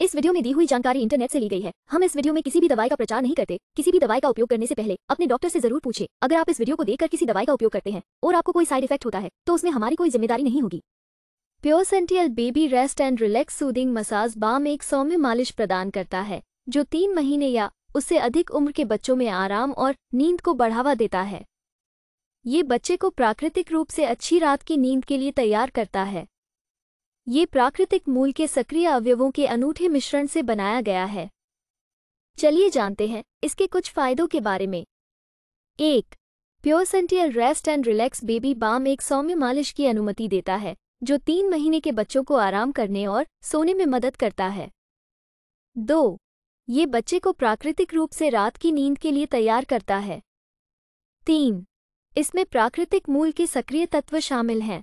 इस वीडियो में दी हुई जानकारी इंटरनेट से ली गई है हम इस वीडियो में किसी भी दवाई का प्रचार नहीं करते किसी भी दवाई का उपयोग करने से पहले अपने डॉक्टर से जरूर पूछे अगर आप इस वीडियो को देखकर किसी दवाई का उपयोग करते हैं और आपको कोई साइड इफेक्ट होता है तो उसमें हमारी कोई जिम्मेदारी नहीं होगी Puressentiel baby rest and relax soothing massage balm एक सौम्य मालिश प्रदान करता है जो तीन महीने या उससे अधिक उम्र के बच्चों में आराम और नींद को बढ़ावा देता है ये बच्चे को प्राकृतिक रूप से अच्छी रात की नींद के लिए तैयार करता है ये प्राकृतिक मूल के सक्रिय अवयवों के अनूठे मिश्रण से बनाया गया है चलिए जानते हैं इसके कुछ फायदों के बारे में एक Puressentiel rest and relax baby balm एक सौम्य मालिश की अनुमति देता है जो तीन महीने के बच्चों को आराम करने और सोने में मदद करता है दो ये बच्चे को प्राकृतिक रूप से रात की नींद के लिए तैयार करता है तीन इसमें प्राकृतिक मूल के सक्रिय तत्व शामिल हैं